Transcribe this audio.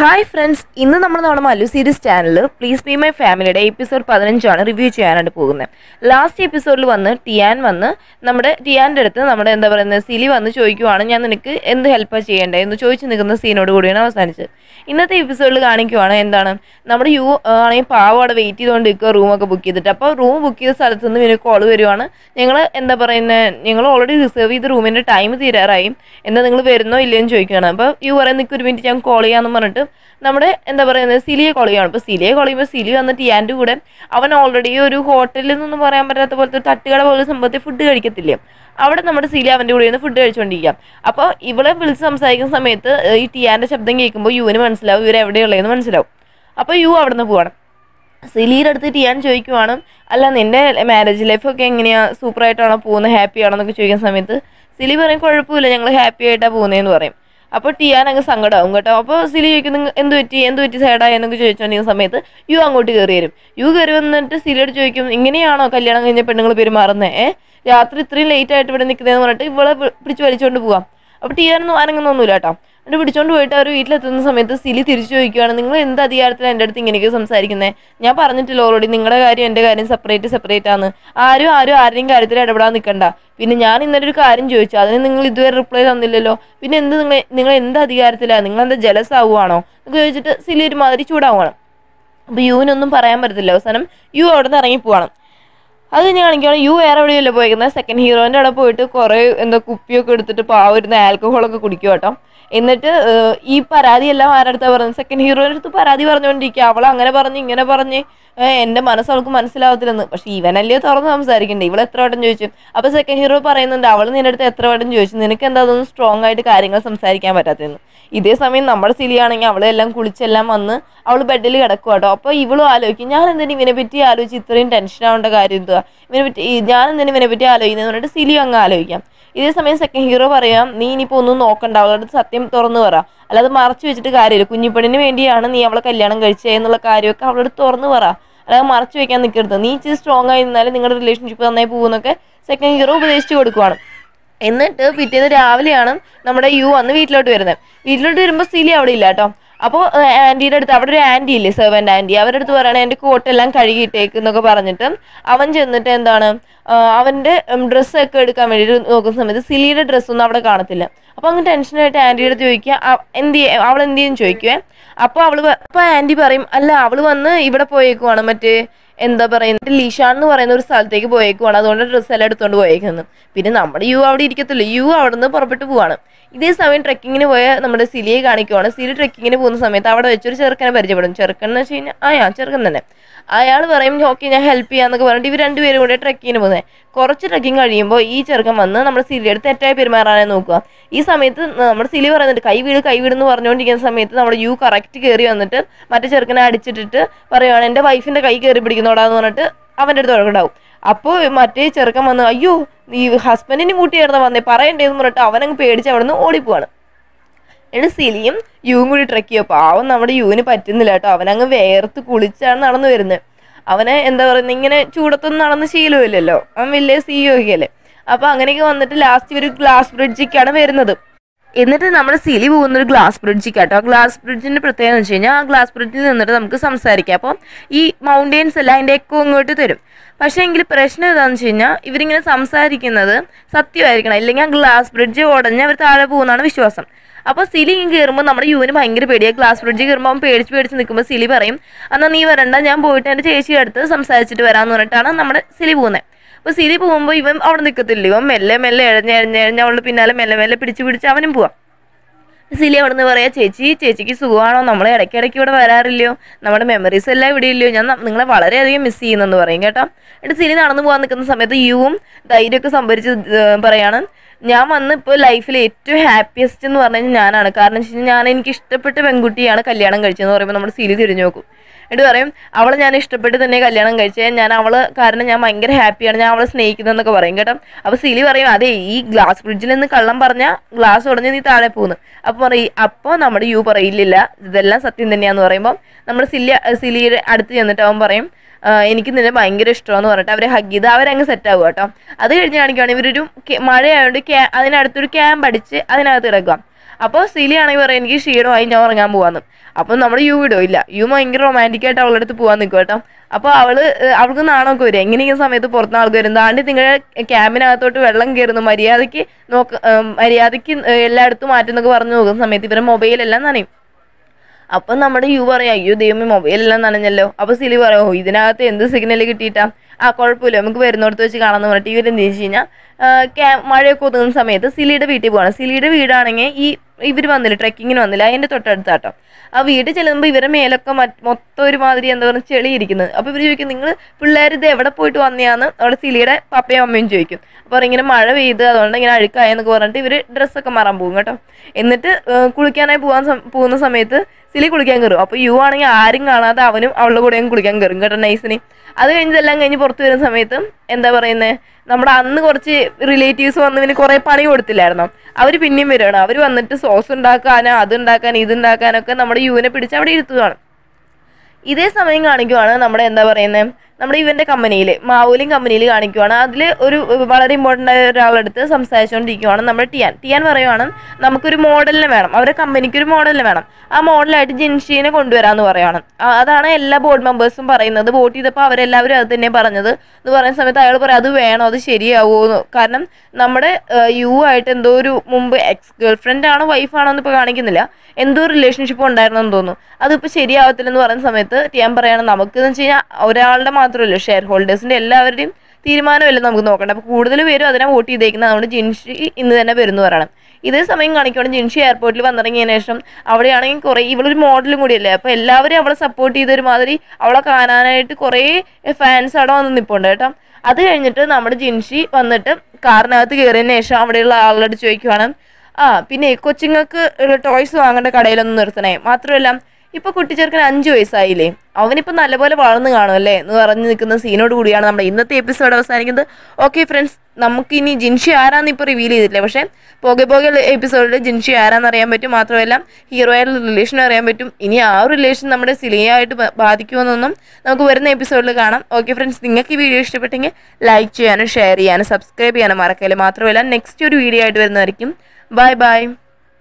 hi friends ഇന്ന് നമ്മൾ നമ്മുടെ Mallu series channel please be my ഫാമിലിയുടെ എപ്പിസോഡ് പതിനഞ്ചാണ് റിവ്യൂ ചെയ്യാനായിട്ട് പോകുന്നത് ലാസ്റ്റ് എപ്പിസോഡിൽ വന്ന് ടിയാൻ വന്ന് നമ്മുടെ ടിയാൻ്റെ അടുത്ത് നമ്മുടെ എന്താ പറയുന്നത് സിലി വന്ന് ചോദിക്കുവാണ് ഞാൻ നിനക്ക് എന്ത് ഹെൽപ്പാണ് ചെയ്യേണ്ടത് എന്ന് ചോദിച്ചു നിൽക്കുന്ന സീനോട് കൂടിയാണ് അവസാനിച്ചത് ഇന്നത്തെ എപ്പിസോഡിൽ കാണിക്കുവാണ് എന്താണ് നമ്മുടെ യു ആണെങ്കിൽ പാവ അവിടെ വെയിറ്റ് ചെയ്തുകൊണ്ടിരിക്കുക റൂമൊക്കെ ബുക്ക് ചെയ്തിട്ട് അപ്പോൾ റൂം ബുക്ക് ചെയ്ത സ്ഥലത്ത് നിന്ന് ഇവന് കോൾ വരുവാണ് ഞങ്ങൾ എന്താ പറയുന്നത് ഞങ്ങൾ ഓൾറെഡി റിസർവ് ചെയ്ത റൂമിൻ്റെ ടൈം തീരാറായി എന്താ നിങ്ങൾ വരുന്നോ ഇല്ലയോ എന്ന് ചോദിക്കുകയാണ് അപ്പോൾ യു പറയാൻ നിൽക്കൊരു മിനിറ്റ് ഞാൻ കോൾ ചെയ്യാമെന്ന് പറഞ്ഞിട്ട് നമ്മുടെ എന്താ പറയുന്നത് സിലിയെ കോൾ ചെയ്യണം സിലിയ സിലിയെ കോൾ സിലി വന്നിട്ട് ഇയാൻ്റെ കൂടെ അവൻ ഓൾറെഡി ഒരു ഹോട്ടലിൽ നിന്നൊന്നും പറയാൻ പറ്റാത്ത പോലത്തെ ഒരു തട്ടുകട പോലെ സംഭവത്തിൽ ഫുഡ് കഴിക്കത്തില്ലേ അവിടെ നമ്മുടെ സീലി അവൻ്റെ കൂടെ ഫുഡ് കഴിച്ചുകൊണ്ടിരിക്കാം അപ്പോൾ ഇവളെ വിളിച്ച് സംസാരിക്കുന്ന സമയത്ത് ഈ ടിയാൻ്റെ ശബ്ദം കേൾക്കുമ്പോൾ യുവിന് മനസ്സിലാവും ഇവർ എവിടെയുള്ളതെന്ന് മനസ്സിലാവും അപ്പോൾ യു അവിടെ നിന്ന് പോകണം സിലിയുടെ അടുത്ത് ടിയാൻ ചോദിക്കുവാണ് അല്ല നിൻ്റെ മാരേജ് ലൈഫൊക്കെ എങ്ങനെയാണ് സൂപ്പറായിട്ടാണോ പോകുന്നത് ഹാപ്പി എന്നൊക്കെ ചോദിക്കുന്ന സമയത്ത് സിലി പറയും കുഴപ്പമില്ല ഞങ്ങൾ ഹാപ്പി ആയിട്ടാണ് പോകുന്നതെന്ന് പറയും അപ്പോൾ ടിയാൻ അങ്ങ് സങ്കടമാകും കേട്ടോ അപ്പോൾ സിലി ചോദിക്കും നിങ്ങൾ എന്ത് പറ്റി എന്ത് പറ്റി സൈഡായി എന്നൊക്കെ ചോദിച്ചോണ്ടിരിക്കുന്ന സമയത്ത് യു അങ്ങോട്ട് കയറി വരും യു കയറി വന്നിട്ട് സിലിയോട് ചോദിക്കും ഇങ്ങനെയാണോ കല്യാണം കഴിഞ്ഞ പെണ്ണുങ്ങൾ പെരുമാറുന്നത് ഏഹ് രാത്രി ഇത്രയും ലേറ്റ് ആയിട്ട് ഇവിടെ നിൽക്കുന്നതെന്ന് പറഞ്ഞിട്ട് ഇവളെ പിടിച്ച് വലിച്ചോണ്ട് പോവാം അപ്പോൾ ടിയാനൊന്നും അനങ്ങുന്നൊന്നുമില്ല കേട്ടോ എന്നെ പിടിച്ചോണ്ട് പോയിട്ട് അവർ വീട്ടിലെത്തുന്ന സമയത്ത് സിലി തിരിച്ചു ചോദിക്കുവാണ് നിങ്ങൾ എന്ത് അധികാരത്തിലാണ് എൻ്റെ അടുത്ത് ഇങ്ങനെയൊക്കെ സംസാരിക്കുന്നത് ഞാൻ പറഞ്ഞിട്ടില്ല ഓൾറെഡി നിങ്ങളുടെ കാര്യം എൻ്റെ കാര്യം സെപ്പറേറ്റ് സെപ്പറേറ്റ് ആണ് ആരും ആരും ആരുടെയും കാര്യത്തിൽ ഇടപെടാൻ നിൽക്കണ്ട പിന്നെ ഞാൻ ഇന്നലെ ഒരു കാര്യം ചോദിച്ചു അതിന് നിങ്ങൾ ഇതുവരെ റിപ്ലൈ തന്നില്ലല്ലോ പിന്നെ എന്ത് നിങ്ങൾ നിങ്ങൾ എന്ത് അധികാരത്തിലാണ് നിങ്ങൾ എന്താ ജലസ് ആവുകയാണോ എന്നൊക്കെ ചോദിച്ചിട്ട് സിലി ഒരുമാതിരി ചൂടാവുകയാണ് അപ്പോൾ യുവിനൊന്നും പറയാൻ പറ്റത്തില്ല അവസാനം യു അവിടെ നിന്ന് ഇറങ്ങിപ്പോവാണ് അത് ഞാൻ കാണിക്കുകയാണ് യു വേറെ എവിടെയല്ലേ പോയിരിക്കുന്നത് സെക്കൻഡ് ഹീറോൻ്റെ അവിടെ പോയിട്ട് കുറേ എന്താ കുപ്പിയൊക്കെ എടുത്തിട്ട് പാവരുന്ന ആൽക്കഹോളൊക്കെ കുടിക്കും കേട്ടോ എന്നിട്ട് ഈ പരാതി എല്ലാം ആരടുത്താ പറഞ്ഞു സെക്കൻഡ് ഹീറോയുടെ അടുത്ത് പരാതി പറഞ്ഞുകൊണ്ടിരിക്കുക അവൾ അങ്ങനെ പറഞ്ഞ് ഇങ്ങനെ പറഞ്ഞ് എൻ്റെ മനസ്സ് അവൾക്ക് മനസ്സിലാവത്തില്ലെന്ന് പക്ഷേ ഇവനല്ലേ തുറന്ന് സംസാരിക്കണ്ടേ ഇവൾ എത്ര വട്ടം ചോദിച്ചു അപ്പോൾ സെക്കൻഡ് ഹീറോ പറയുന്നുണ്ട് അവൾ നിന്റെ അടുത്ത് എത്ര വട്ടം ചോദിച്ചു നിനക്ക് എന്താ അതൊന്നും സ്ട്രോങ് ആയിട്ട് കാര്യങ്ങൾ സംസാരിക്കാൻ പറ്റാത്തതെന്ന് ഇതേ സമയം നമ്മുടെ സിലിയാണെങ്കിൽ അവളെല്ലാം കുളിച്ചെല്ലാം വന്ന് അവൾ ബെഡിൽ കിടക്കുക കേട്ടോ അപ്പോൾ ഇവളും ആലോചിക്കും ഞാൻ എന്തിനും ഇവനെ പറ്റി ആലോചിച്ച് ഇത്രയും ടെൻഷൻ ആവേണ്ട കാര്യം എന്താ ഇവനെ പറ്റി ഞാൻ എന്തിനും ഇവനെ പറ്റി ആലോചിക്കുന്നത് പറഞ്ഞിട്ട് സിലി അങ്ങ് ആലോചിക്കാം ഇതേ സമയം സെക്കൻഡ് ഹീറോ പറയാം നീ ഇനിയിപ്പോൾ ഒന്നും നോക്കണ്ട അവളുടെ സത്യം തുറന്നു പറ അല്ലാതെ മറച്ചു വെച്ചിട്ട് കാര്യമില്ല കുഞ്ഞിപ്പണിന് വേണ്ടിയാണ് നീ അവളെ കല്യാണം കഴിച്ചത് എന്നുള്ള കാര്യമൊക്കെ അവളോട് തുറന്നു പറ അല്ലാതെ മറച്ചു വെക്കാൻ നിൽക്കരുത് നീ ഇച്ചിരി സ്ട്രോങ് ആയി നിന്നാലും നിങ്ങളുടെ റിലേഷൻഷിപ്പ് നന്നായി പോകുന്നൊക്കെ സെക്കൻഡ് ഹീറോ ഉപദേശിച്ചു കൊടുക്കുവാണ് എന്നിട്ട് പിറ്റേന്ന് രാവിലെയാണ് നമ്മുടെ യു അന്ന് വീട്ടിലോട്ട് വരുന്നത് വീട്ടിലോട്ട് വരുമ്പോൾ സിലി അവിടെ ഇല്ല കേട്ടോ അപ്പോൾ ആൻറ്റിയുടെ അടുത്ത് അവിടെ ഒരു ആൻറ്റി ഇല്ലേ സെർവൻ്റ് ആൻറ്റി അവരുടെ അടുത്ത് പറയണേ എൻ്റെ കോട്ടെല്ലാം കഴുകിയിട്ടേക്ക് എന്നൊക്കെ പറഞ്ഞിട്ട് അവൻ ചെന്നിട്ട് എന്താണ് അവൻ്റെ ഡ്രസ്സൊക്കെ എടുക്കാൻ വേണ്ടിയിട്ട് നോക്കുന്ന സമയത്ത് സിലിയുടെ ഡ്രസ്സൊന്നും അവിടെ കാണത്തില്ല അപ്പോൾ അങ്ങ് ടെൻഷനായിട്ട് ആൻറ്റിയുടെ അടുത്ത് ചോദിക്കുക എന്ത് അവൾ എന്ത് ചെയ്യും ചോദിക്കുവേ അപ്പോൾ അവൾ അപ്പോൾ ആൻറ്റി പറയും അല്ല അവൾ വന്ന് ഇവിടെ പോയേക്കുവാണ് മറ്റേ എന്താ പറയുന്നത് ലീഷാൻ എന്ന് പറയുന്ന ഒരു സ്ഥലത്തേക്ക് പോയേക്കുവാണ് അതുകൊണ്ട് ഡ്രസ്സ് എല്ലാം എടുത്തുകൊണ്ട് പോയേക്കുന്നത് പിന്നെ നമ്മുടെ യു അവിടെ ഇരിക്കത്തില്ല യു അവിടെ നിന്ന് പുറപ്പെട്ട് പോവാണ് ഇതേ സമയം ട്രെക്കിങ്ങിന് പോയ നമ്മുടെ സിലിയെ കാണിക്കുവാണ് സിലി ട്രെക്കിങ്ങിന് പോകുന്ന സമയത്ത് അവിടെ വെച്ചൊരു ചെറുക്കനെ പരിചയപ്പെടും ചെറുക്കൻ എന്ന് വെച്ച് കഴിഞ്ഞാൽ ആ ചെറുക്കൻ തന്നെ അയാൾ പറയും ഓക്കെ ഞാൻ ഹെൽപ്പ് ചെയ്യാന്നൊക്കെ പറഞ്ഞിട്ട് ഇവർ രണ്ടുപേരും കൂടെ ട്രെക്കിങ്ങിന് പോകുന്നത് കുറച്ച് ട്രെക്കിംഗ് കഴിയുമ്പോൾ ഈ ചെറുക്കൻ വന്ന് നമ്മുടെ സിലിയുടെ തെറ്റായി പെരുമാറാനെ നോക്കുക ഈ സമയത്ത് നമ്മുടെ സിലി പറയുന്നുണ്ട് കൈ വീട് കൈ വീട് എന്ന് പറഞ്ഞുകൊണ്ടിരിക്കുന്ന സമയത്ത് നമ്മുടെ യു കറക്റ്റ് കയറി വന്നിട്ട് മറ്റേ ചെറുക്കനെ അടിച്ചിട്ടിട്ട് പറയുവാണ് എൻ്റെ വൈഫിൻ്റെ കൈ കയറി പിടിക്കുന്നോടാന്ന് പറഞ്ഞിട്ട് അവൻ്റെ അടുത്ത് ഉണ്ടാവും അപ്പോൾ മറ്റേ ചെറുക്കൻ വന്ന് അയ്യോ ഈ ഹസ്ബൻഡിനും കൂട്ടിയായിരുന്നു വന്നേ പറയണ്ടേന്ന് പറഞ്ഞിട്ട് അവനങ്ങ് പേടിച്ച് അവിടെ നിന്ന് ഓടിപ്പോവാണ് എന്നിട്ട് സിലിയും യുവും കൂടി ട്രക്ക് ചെയ്യുക പാവം നമ്മുടെ യുവിന് പറ്റുന്നില്ല കേട്ടോ അവനങ്ങ് വേർത്ത് കുളിച്ചാണ് നടന്നു വരുന്നത് അവനെ എന്താ പറയുന്നത് ഇങ്ങനെ ചൂടത്തൊന്നും നടന്ന് ശീലമില്ലല്ലോ അവൻ വലിയ സിഇഒ ഒക്കെ അല്ലേ അപ്പോൾ അങ്ങനെയൊക്കെ വന്നിട്ട് ലാസ്റ്റ് ഒരു ഗ്ലാസ് ബ്രിഡ്ജിക്കാണ് വരുന്നത് എന്നിട്ട് നമ്മൾ സിലി പോകുന്ന ഒരു ഗ്ലാസ് ബ്രിഡ്ജ് കേട്ടോ ഗ്ലാസ് ബ്രിഡ്ജിന്റെ പ്രത്യേകത എന്ന് വെച്ച് കഴിഞ്ഞാൽ ആ ഗ്ലാസ് ബ്രിഡ്ജിൽ നിന്നിട്ട് നമുക്ക് സംസാരിക്കാം അപ്പം ഈ മൗണ്ടെയ്ൻസ് എല്ലാം അതിൻ്റെ എക്കോ ഇങ്ങോട്ട് തരും പക്ഷേ എങ്കിൽ പ്രശ്നം എന്താണെന്ന് വെച്ച് കഴിഞ്ഞാൽ ഇവരിങ്ങനെ സംസാരിക്കുന്നത് സത്യമായിരിക്കണം ഇല്ലെങ്കിൽ ആ ഗ്ലാസ് ബ്രിഡ്ജ് ഉടഞ്ഞ് അവർ താഴെ പോകുന്നതാണ് വിശ്വാസം അപ്പോൾ സിലി ഇങ്ങനെ കയറുമ്പോൾ നമ്മുടെ യുവിന് ഭയങ്കര പേടിയാണ് ഗ്ലാസ് ബ്രിഡ്ജ് കയറുമ്പോൾ അവൻ പേടിച്ച് പേടിച്ച് നിൽക്കുമ്പോൾ സിലി പറയും എന്നാൽ നീ വരണ്ട ഞാൻ പോയിട്ട് എൻ്റെ ചേച്ചിയുടെ അടുത്ത് സംസാരിച്ചിട്ട് വരാമെന്ന് പറഞ്ഞിട്ടാണ് നമ്മുടെ സിലി പോകുന്നത് അപ്പൊ സിരി പോകുമ്പോ ഇവൻ അവിടെ നിക്കത്തില്ല ഇവൻ മെല്ലെ മെല്ലെ എഴഞ്ഞ എഴഞ്ഞ എഴഞ്ഞ അവളുടെ പിന്നാലെ മെല്ലെ മെല്ലെ പിടിച്ചു പിടിച്ച് അവനും പോവാം സിലി അവിടെ നിന്ന് പറയാം ചേച്ചി ചേച്ചിക്ക് സുഖമാണോ നമ്മൾ ഇടയ്ക്കിടയ്ക്ക് ഇവിടെ വരാറില്ലയോ നമ്മുടെ മെമ്മറീസ് എല്ലാം ഇവിടെ ഇല്ലയോ ഞാൻ നിങ്ങളെ വളരെയധികം മിസ് ചെയ്യുന്നെന്ന് പറയും കേട്ടോ എന്നിട്ട് സിലി നടന്നു പോകാൻ നിൽക്കുന്ന സമയത്ത് യുവും ധൈര്യമൊക്കെ സംഭരിച്ച് പറയാണ് ഞാൻ വന്ന് ഇപ്പോൾ ലൈഫിൽ ഏറ്റവും ഹാപ്പിയസ്റ്റ് എന്ന് പറഞ്ഞു കഴിഞ്ഞാൽ ഞാനാണ് കാരണം വെച്ച് കഴിഞ്ഞാൽ ഞാൻ എനിക്ക് ഇഷ്ടപ്പെട്ട പെൺകുട്ടിയാണ് കല്യാണം കഴിച്ചതെന്ന് പറയുമ്പോൾ നമ്മുടെ സിലി തിരിഞ്ഞു നോക്കും എന്നിട്ട് പറയും അവളെ ഞാൻ ഇഷ്ടപ്പെട്ട് തന്നെ കല്യാണം കഴിച്ചേ ഞാൻ അവള് കാരണം ഞാൻ ഭയങ്കര ഹാപ്പിയാണ് ഞാൻ അവളെ സ്നേഹിക്കുന്നതെന്നൊക്കെ പറയും കേട്ടോ അപ്പൊ സിലി പറയും അതെ ഈ ഗ്ലാസ് ഫ്രിഡ്ജിൽ നിന്ന് കള്ളം പറഞ്ഞ ഗ്ലാസ് ഉടഞ്ഞ് നീ താഴെ പോകുന്നു അപ്പൊ പറയും അപ്പോൾ നമ്മുടെ യു പറയില്ലില്ല ഇതെല്ലാം സത്യം തന്നെയാന്ന് പറയുമ്പോൾ നമ്മൾ സിലി സിലിയുടെ അടുത്ത് ചെന്നിട്ട് അവൻ പറയും എനിക്ക് നിന്നെ ഭയങ്കര ഇഷ്ടമാണെന്ന് പറഞ്ഞിട്ട് അവരെ ഹഗ് ചെയ്ത് അവരങ്ങ് ആവുക കേട്ടോ അത് കഴിഞ്ഞ് കാണിക്കുകയാണ് ഇവരൊരു മഴയായതുകൊണ്ട് ക്യാ അതിനടുത്തൊരു ക്യാമ്പ് അടിച്ച് അതിനകത്ത് കിടക്കുക അപ്പോൾ സിലിയാണെങ്കിൽ പറയാം എനിക്ക് ആയി ഞാൻ ഉറങ്ങാൻ പോവാന്ന് അപ്പം നമ്മുടെ യു വിടോ ഇല്ല യു ഭയങ്കര റൊമാൻറ്റിക് ആയിട്ട് അവളുടെ അടുത്ത് പോകാൻ നിൽക്കും കേട്ടോ അപ്പോൾ അവള് അവൾക്ക് നാണമൊക്കെ വരും എങ്ങനെയെങ്കിലും സമയത്ത് പുറത്തുനിന്ന് ആൾക്ക് വരും താണ്ടി നിങ്ങളുടെ ക്യാമ്പിനകത്തോട്ട് വെള്ളം കയറുന്നു മര്യാദയ്ക്ക് നോക്ക മര്യാദയ്ക്ക് എല്ലായിടത്തും മാറ്റുന്നൊക്കെ പറഞ്ഞു നോക്കുന്ന സമയത്ത് ഇവരുടെ മൊബൈലെല്ലാം നനയും അപ്പം നമ്മുടെ യു പറയാം അയ്യോ ദൈവമേ മൊബൈലെല്ലാം നനഞ്ഞല്ലോ അപ്പോൾ സിലി പറയാം ഓ ഇതിനകത്ത് എന്ത് സിഗ്നൽ കിട്ടിയിട്ടാ ആ കുഴപ്പമില്ല നമുക്ക് വരുന്നിടത്ത് വെച്ച് കാണാമെന്ന് പറഞ്ഞിട്ട് ഇവരെന്ത് ചെയ്ത് കഴിഞ്ഞാൽ മഴയൊക്കെ ഒതുങ്ങുന്ന സമയത്ത് സിലിയുടെ വീട്ടിൽ പോകണം സിലിയുടെ വീടാണെങ്കിൽ ഈ ഇവർ വന്നില്ല ട്രെക്കിങ്ങിന് വന്നില്ല അതിൻ്റെ തൊട്ടടുത്താട്ടോ ആ വീട് ചെല്ലുമ്പോൾ ഇവരെ മേലൊക്കെ മൊത്തം ഒരുമാതിരി എന്താ പറയുക ചെളിയിരിക്കുന്നത് അപ്പോൾ ഇവർ ചോദിക്കും നിങ്ങൾ പിള്ളേർ ഇത് എവിടെ പോയിട്ട് വന്നയാന്ന് അവിടെ സിലിയുടെ പപ്പയും അമ്മയും ചോദിക്കും അപ്പോൾ ഇങ്ങനെ മഴ പെയ്ത് അതുകൊണ്ട് ഇങ്ങനെ അഴുക്കായെന്നൊക്കെ പറഞ്ഞിട്ട് ഇവർ ഡ്രസ്സൊക്കെ മാറാൻ പോകും കേട്ടോ എന്നിട്ട് കുളിക്കാനായി പോകാൻ പോകുന്ന സമയത്ത് സിലി കുളിക്കാൻ കയറും അപ്പോൾ യു ആണെങ്കിൽ ആരും കാണാതെ അവനും അവളുടെ കൂടെയും കുളിക്കാൻ കയറും കേട്ടോ നൈസിനെ അത് കഴിഞ്ഞതെല്ലാം കഴിഞ്ഞ് പുറത്തു വരുന്ന സമയത്ത് എന്താ പറയുന്നത് നമ്മുടെ അന്ന് കുറച്ച് റിലേറ്റീവ്സ് വന്നതിന് കുറെ കുറേ പണി കൊടുത്തില്ലായിരുന്നു അവർ പിന്നെയും വരുവാണ് അവർ വന്നിട്ട് സോസ് ഉണ്ടാക്കാനോ അത് ഇതുണ്ടാക്കാനൊക്കെ ഇത് ഉണ്ടാക്കാനൊക്കെ നമ്മുടെ യുവിനെ പിടിച്ച് അവിടെ ഇരുത്തുകയാണ് ഇതേ സമയം കാണിക്കുവാണ് നമ്മുടെ എന്താ പറയുന്നത് നമ്മുടെ ഇവന്റെ കമ്പനിയിൽ മാവൂലിൻ കമ്പനിയിൽ കാണിക്കുവാണ് അതിൽ ഒരു വളരെ ഇമ്പോർട്ടൻ്റ് ആയ ഒരാളെടുത്ത് സംസാരിച്ചുകൊണ്ടിരിക്കുവാണ് നമ്മുടെ ടിയാൻ ടിയാൻ പറയുവാണ് നമുക്കൊരു മോഡലിനെ വേണം അവരുടെ കമ്പനിക്ക് ഒരു മോഡലിനെ വേണം ആ മോഡലായിട്ട് ജിൻഷീനെ കൊണ്ടുവരാമെന്ന് പറയുവാണ് അതാണ് എല്ലാ ബോർഡ് മെമ്പേഴ്സും പറയുന്നത് വോട്ട് ചെയ്തപ്പോൾ അവരെല്ലാവരും അത് തന്നെ പറഞ്ഞത് എന്ന് പറയുന്ന സമയത്ത് അയാൾ പറയും അത് വേണോ അത് ശരിയാവുമോ എന്ന് കാരണം നമ്മുടെ യു ആയിട്ട് എന്തോ ഒരു മുമ്പ് എക്സ് ഗേൾ ഫ്രണ്ട് ആണോ വൈഫാണോ എന്ന് ഇപ്പോൾ കാണിക്കുന്നില്ല എന്തോ റിലേഷൻഷിപ്പ് ഉണ്ടായിരുന്നു എന്ന് തോന്നുന്നു അതിപ്പോൾ ശരിയാവത്തില്ലെന്ന് പറയുന്ന സമയത്ത് ടിയാൻ പറയണം നമുക്കെന്ന് വെച്ച് കഴിഞ്ഞാൽ ഒരാളുടെ മാത്രം മാത്രമല്ല ഷെയർ ഹോൾഡേഴ്സിൻ്റെ എല്ലാവരുടെയും തീരുമാനമല്ല നമുക്ക് നോക്കണ്ട അപ്പോൾ കൂടുതൽ പേരും അതിനെ വോട്ട് ചെയ്തേക്കുന്നത് അതുകൊണ്ട് ജിൻഷി ഇന്ന് തന്നെ വരുന്നു പറയണം ഇതേ സമയം കാണിക്കുകയാണ് ജിൻഷി എയർപോർട്ടിൽ വന്നിറങ്ങിയതിന് ശേഷം അവിടെയാണെങ്കിൽ കുറേ ഇവളൊരു മോഡലും കൂടിയല്ലേ അപ്പോൾ എല്ലാവരും അവളെ സപ്പോർട്ട് ചെയ്ത ഒരുമാതിരി അവളെ കാണാനായിട്ട് കുറേ ഫാൻസ് അവിടെ വന്ന് നിൽപ്പുണ്ട് കേട്ടോ അത് കഴിഞ്ഞിട്ട് നമ്മുടെ ജിൻഷി വന്നിട്ട് കാറിനകത്ത് കയറിയതിന് ശേഷം അവിടെയുള്ള ആളുകളോട് ചോദിക്കുവാണ് ആ പിന്നെ കൊച്ചുങ്ങൾക്ക് ടോയ്സ് വാങ്ങേണ്ട കടയിലൊന്നും നിർത്തണേ മാത്രമല്ല ഇപ്പോൾ കുട്ടിച്ചേർക്കൻ അഞ്ച് വയസ്സായില്ലേ അവനിപ്പോ നല്ലപോലെ വളർന്നു കാണും അല്ലേ എന്ന് പറഞ്ഞു നിൽക്കുന്ന സീനോട് കൂടിയാണ് നമ്മുടെ ഇന്നത്തെ എപ്പിസോഡ് അവസാനിക്കുന്നത് ഓക്കെ ഫ്രണ്ട്സ് നമുക്കിനി ജിൻഷി ആരാന്ന് ഇപ്പൊ റിവീൽ ചെയ്തിട്ടില്ല പക്ഷേ പോകെ പോകെ എപ്പിസോഡിൽ ജിൻഷി ആരാന്ന് അറിയാൻ പറ്റും മാത്രമല്ല ഹീറോയായിട്ടുള്ള റിലേഷൻ അറിയാൻ പറ്റും ഇനി ആ ഒരു റിലേഷൻ നമ്മുടെ സിലിയായിട്ട് ബാധിക്കുമെന്നൊന്നും നമുക്ക് വരുന്ന എപ്പിസോഡിൽ കാണാം ഓക്കെ ഫ്രണ്ട്സ് നിങ്ങൾക്ക് ഈ വീഡിയോ ഇഷ്ടപ്പെട്ടെങ്കിൽ ലൈക്ക് ചെയ്യാനും ഷെയർ ചെയ്യാനും സബ്സ്ക്രൈബ് ചെയ്യാനും മറക്കല്ലേ മാത്രമല്ല നെക്സ്റ്റ് ഒരു വീഡിയോ ആയിട്ട് വരുന്നതായിരിക്കും ബൈ ബൈ